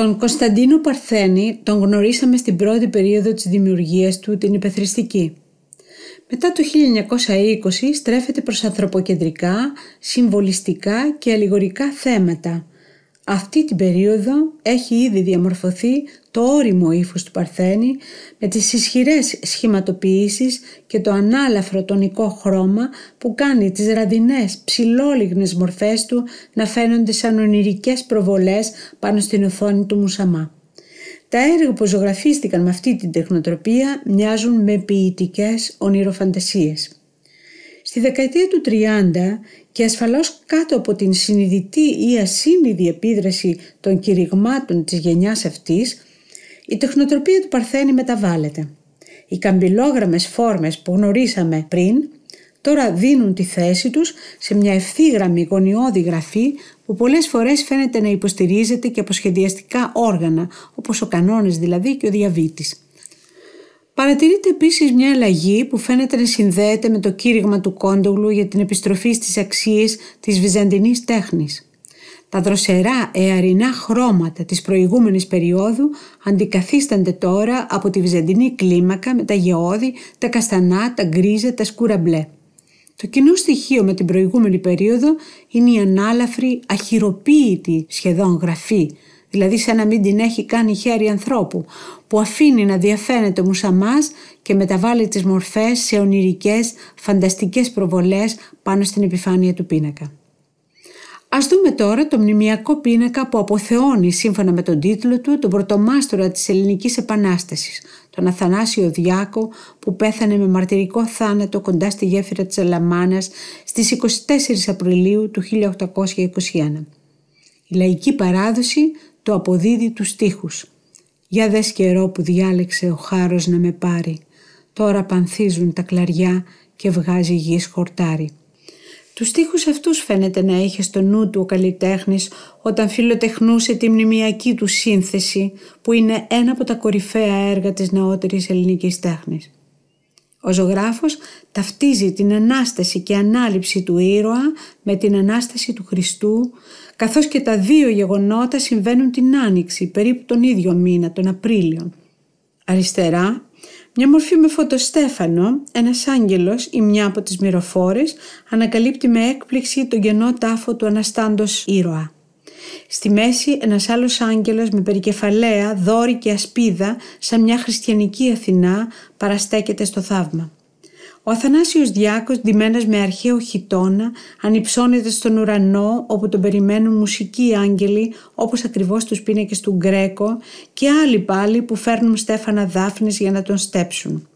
Τον Κωνσταντίνο Παρθένη τον γνωρίσαμε στην πρώτη περίοδο της δημιουργίας του την υπεθρηστική. Μετά το 1920 στρέφεται προς ανθρωποκεντρικά, συμβολιστικά και αλληγορικά θέματα αυτή την περίοδο έχει ήδη διαμορφωθεί το όριμο ύφος του Παρθένη με τις ισχυρές σχηματοποιήσεις και το ανάλαφρο τονικό χρώμα που κάνει τις ραδινές ψηλόλιγνες μορφές του να φαίνονται σαν ονειρικές προβολές πάνω στην οθόνη του Μουσαμά. Τα έργα που ζωγραφίστηκαν με αυτή την τεχνοτροπία μοιάζουν με ποιητικές ονειροφαντασίες. Στη δεκαετία του 30 και ασφαλώς κάτω από την συνειδητή ή ασύνειδη επίδραση των κηρυγμάτων της γενιάς αυτής, η τεχνοτροπία του Παρθένη μεταβάλλεται. Οι καμπυλόγραμμες φόρμες που γνωρίσαμε πριν, τώρα δίνουν τη θέση τους σε μια ευθύγραμμη γωνιώδη γραφή που πολλές φορές φαίνεται να υποστηρίζεται και από σχεδιαστικά όργανα, όπως ο κανόνες δηλαδή και ο διαβήτης. Παρατηρείται επίσης μια αλλαγή που φαίνεται να συνδέεται με το κήρυγμα του Κόντογλου για την επιστροφή στις αξίες της βυζαντινής τέχνης. Τα δροσερά εαρινά χρώματα της προηγούμενης περίοδου αντικαθίστανται τώρα από τη βυζαντινή κλίμακα με τα γεώδη, τα καστανά, τα γκρίζα, τα σκούρα μπλε. Το κοινό στοιχείο με την προηγούμενη περίοδο είναι η ανάλαφρη, αχυροποίητη σχεδόν γραφή δηλαδή σαν να μην την έχει κάνει χέρι ανθρώπου, που αφήνει να διαφαίνεται ο Μουσαμάς και μεταβάλλει τις μορφές σε ονειρικές, φανταστικές προβολές πάνω στην επιφάνεια του πίνακα. Ας δούμε τώρα το μνημιακό πίνακα που αποθεώνει σύμφωνα με τον τίτλο του τον πρωτομάστορα της Ελληνικής Επανάστασης, τον Αθανάσιο Διάκο που πέθανε με μαρτυρικό θάνατο κοντά στη γέφυρα της Αλαμάνας στις 24 Απριλίου του 1821. Η λαϊκή παράδοση το αποδίδει τους στίχους Για δες καιρό που διάλεξε ο χάρος να με πάρει. Τώρα πανθίζουν τα κλαριά και βγάζει γης χορτάρι. Τους στίχους αυτούς φαίνεται να είχε στο νου του ο καλλιτέχνης όταν φιλοτεχνούσε τη μνημιακή του σύνθεση που είναι ένα από τα κορυφαία έργα της νεότερης ελληνικής τέχνης. Ο ζωγράφος ταυτίζει την Ανάσταση και Ανάληψη του ήρωα με την Ανάσταση του Χριστού, καθώς και τα δύο γεγονότα συμβαίνουν την Άνοιξη, περίπου τον ίδιο μήνα, τον Απρίλιο. Αριστερά, μια μορφή με φωτοστέφανο, ένας άγγελος ή μια από τις μυροφόρες ανακαλύπτει με έκπληξη τον κενό τάφο του Αναστάντος ήρωα. Στη μέση ένας άλλος άγγελος με περικεφαλαία, δόρη και ασπίδα, σαν μια χριστιανική Αθηνά, παραστέκεται στο θαύμα. Ο Αθανάσιος Διάκος, ντυμένος με αρχαίο χιτώνα, ανυψώνεται στον ουρανό όπου τον περιμένουν μουσικοί άγγελοι όπως ακριβώς τους πίνακες του Γκρέκο και άλλοι πάλι που φέρνουν στέφανα δάφνης για να τον στέψουν.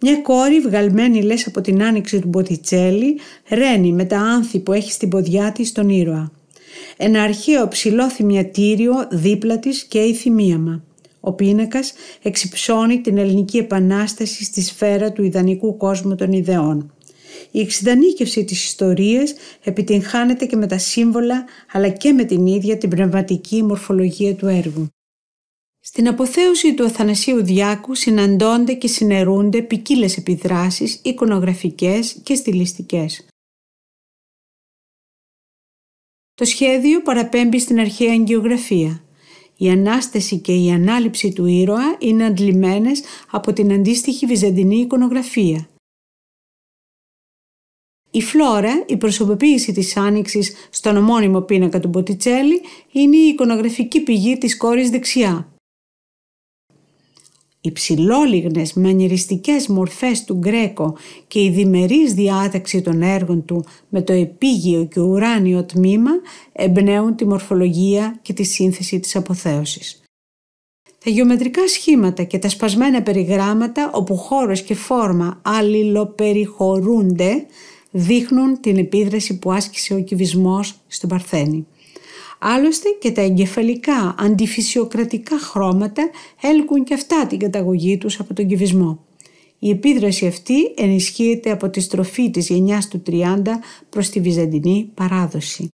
Μια κόρη βγαλμένη λες από την άνοιξη του Μποτιτσέλη ρένει με τα άνθη που έχει στην ποδιά της τον ήρωα. Ένα αρχαίο ψηλό θυμιατήριο δίπλα της και η θυμίαμα. Ο πίνακας εξυψώνει την ελληνική επανάσταση στη σφαίρα του ιδανικού κόσμου των ιδεών. Η εξειδανίκευση της ιστορίας επιτυγχάνεται και με τα σύμβολα αλλά και με την ίδια την πνευματική μορφολογία του έργου. Στην αποθέωση του Αθανασίου Διάκου συναντώνται και συνερούνται ποικίλες επιδράσεις εικονογραφικές και στιλιστικές. Το σχέδιο παραπέμπει στην αρχαία αγγιογραφία. Η ανάσταση και η ανάληψη του ήρωα είναι αντλημένες από την αντίστοιχη βυζαντινή εικονογραφία. Η φλόρα, η προσωποποίηση της άνοιξης στον ομώνυμο πίνακα του Μποτιτσέλη, είναι η εικονογραφική πηγή της κόρης δεξιά, οι ψηλόλιγνες μανιριστικές μορφές του Γκρέκο και η διμερής διάταξη των έργων του με το επίγειο και ουράνιο τμήμα εμπνέουν τη μορφολογία και τη σύνθεση της αποθέωσης. Τα γεωμετρικά σχήματα και τα σπασμένα περιγράμματα όπου χώρος και φόρμα αλληλοπεριχωρούνται δείχνουν την επίδραση που άσκησε ο κυβισμός στον Παρθένη. Άλλωστε και τα εγκεφαλικά αντιφυσιοκρατικά χρώματα έλκουν και αυτά την καταγωγή τους από τον κυβισμό. Η επίδραση αυτή ενισχύεται από τη στροφή της γενιάς του 30 προς τη βυζαντινή παράδοση.